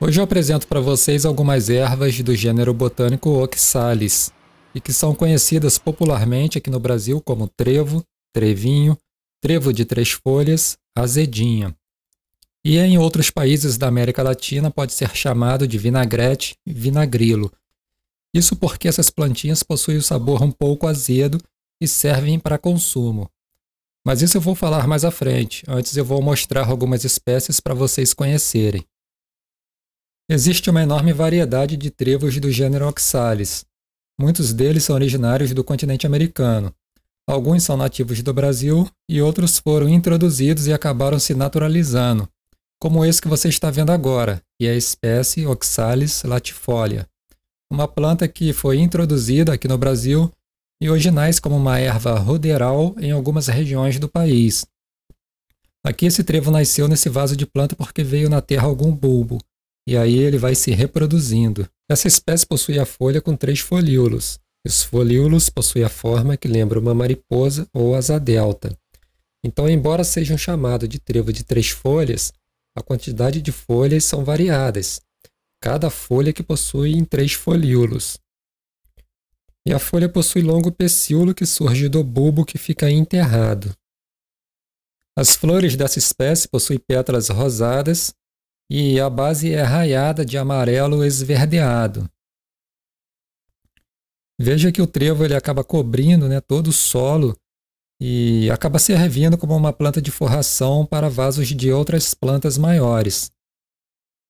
Hoje eu apresento para vocês algumas ervas do gênero botânico Oxalis e que são conhecidas popularmente aqui no Brasil como trevo, trevinho, trevo de três folhas, azedinha. E em outros países da América Latina pode ser chamado de vinagrete, vinagrilo. Isso porque essas plantinhas possuem o sabor um pouco azedo e servem para consumo. Mas isso eu vou falar mais à frente, antes eu vou mostrar algumas espécies para vocês conhecerem. Existe uma enorme variedade de trevos do gênero Oxalis. Muitos deles são originários do continente americano. Alguns são nativos do Brasil e outros foram introduzidos e acabaram se naturalizando, como esse que você está vendo agora, que é a espécie Oxalis latifolia, uma planta que foi introduzida aqui no Brasil e hoje nasce como uma erva ruderal em algumas regiões do país. Aqui esse trevo nasceu nesse vaso de planta porque veio na terra algum bulbo, e aí ele vai se reproduzindo. Essa espécie possui a folha com três folíolos. Os folíolos possuem a forma que lembra uma mariposa ou asa delta. Então, embora sejam um chamados de trevo de três folhas, a quantidade de folhas são variadas, cada folha que possui em três folíolos e a folha possui longo pecíolo que surge do bulbo que fica enterrado. As flores dessa espécie possuem pétalas rosadas e a base é raiada de amarelo esverdeado. Veja que o trevo ele acaba cobrindo né, todo o solo e acaba servindo como uma planta de forração para vasos de outras plantas maiores.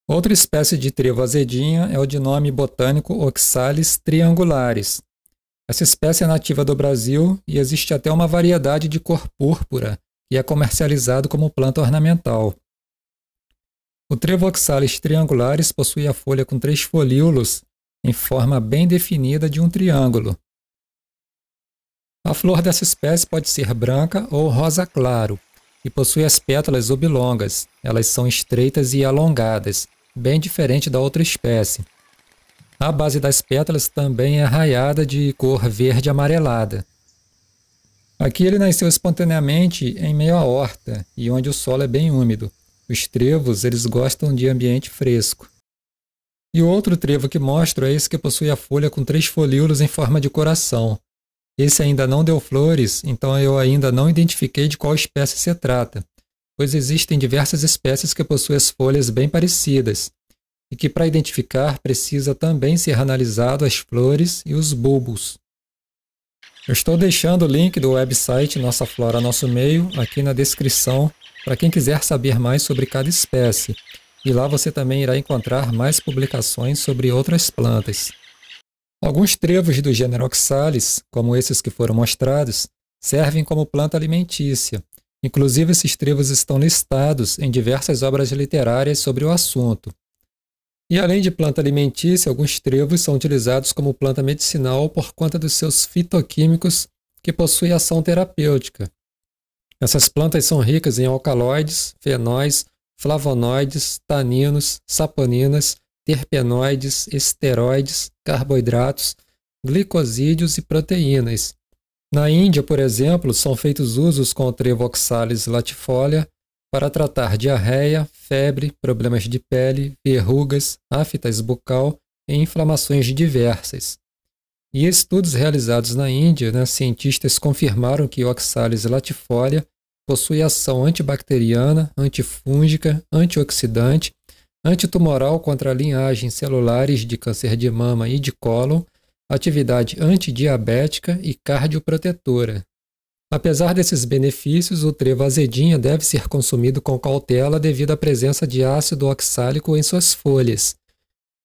Outra espécie de trevo azedinha é o de nome botânico Oxalis triangulares, essa espécie é nativa do Brasil e existe até uma variedade de cor púrpura E é comercializado como planta ornamental. O Trevoxales triangulares possui a folha com três folíolos em forma bem definida de um triângulo. A flor dessa espécie pode ser branca ou rosa claro e possui as pétalas oblongas. Elas são estreitas e alongadas, bem diferente da outra espécie. A base das pétalas também é raiada de cor verde amarelada. Aqui ele nasceu espontaneamente em meio à horta e onde o solo é bem úmido. Os trevos eles gostam de ambiente fresco. E o outro trevo que mostro é esse que possui a folha com três folíolos em forma de coração. Esse ainda não deu flores, então eu ainda não identifiquei de qual espécie se trata, pois existem diversas espécies que possuem as folhas bem parecidas, e que para identificar precisa também ser analisado as flores e os bulbos. Eu estou deixando o link do website Nossa Flora Nosso Meio aqui na descrição para quem quiser saber mais sobre cada espécie. E lá você também irá encontrar mais publicações sobre outras plantas. Alguns trevos do gênero Oxalis, como esses que foram mostrados, servem como planta alimentícia. Inclusive, esses trevos estão listados em diversas obras literárias sobre o assunto. E além de planta alimentícia, alguns trevos são utilizados como planta medicinal por conta dos seus fitoquímicos que possuem ação terapêutica. Essas plantas são ricas em alcaloides, fenóis, flavonoides, taninos, saponinas, terpenoides, esteroides, carboidratos, glicosídeos e proteínas. Na Índia, por exemplo, são feitos usos com o trevo oxalis latifolia para tratar diarreia, febre, problemas de pele, verrugas, aftas bucal e inflamações diversas. E estudos realizados na Índia, né, cientistas confirmaram que Oxalis latifolia possui ação antibacteriana, antifúngica, antioxidante, antitumoral contra linhagens celulares de câncer de mama e de cólon, atividade antidiabética e cardioprotetora. Apesar desses benefícios, o trevo azedinha deve ser consumido com cautela devido à presença de ácido oxálico em suas folhas.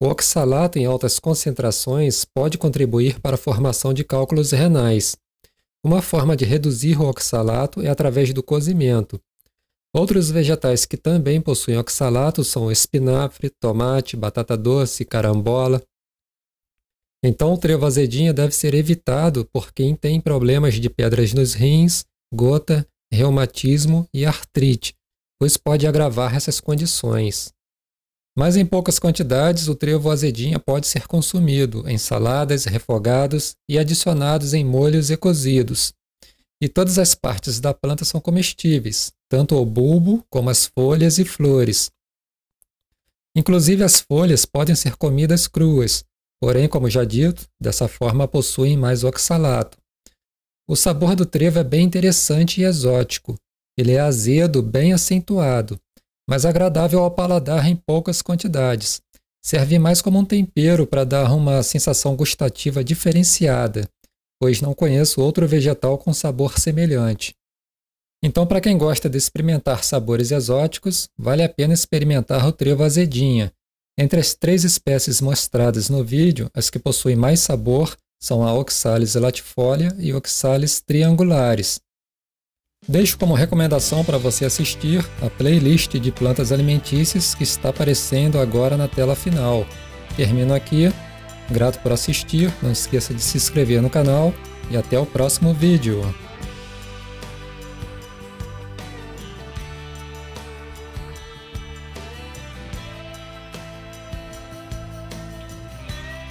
O oxalato em altas concentrações pode contribuir para a formação de cálculos renais. Uma forma de reduzir o oxalato é através do cozimento. Outros vegetais que também possuem oxalato são espinafre, tomate, batata doce, carambola, então, o trevo azedinha deve ser evitado por quem tem problemas de pedras nos rins, gota, reumatismo e artrite, pois pode agravar essas condições. Mas em poucas quantidades, o trevo azedinha pode ser consumido em saladas, refogados e adicionados em molhos e cozidos. E todas as partes da planta são comestíveis, tanto o bulbo como as folhas e flores. Inclusive as folhas podem ser comidas cruas, Porém, como já dito, dessa forma possuem mais oxalato. O sabor do trevo é bem interessante e exótico. Ele é azedo, bem acentuado, mas agradável ao paladar em poucas quantidades. Serve mais como um tempero para dar uma sensação gustativa diferenciada, pois não conheço outro vegetal com sabor semelhante. Então, para quem gosta de experimentar sabores exóticos, vale a pena experimentar o trevo azedinha, entre as três espécies mostradas no vídeo, as que possuem mais sabor são a Oxalis latifolia e Oxalis triangulares. Deixo como recomendação para você assistir a playlist de plantas alimentícias que está aparecendo agora na tela final. Termino aqui. Grato por assistir, não esqueça de se inscrever no canal e até o próximo vídeo.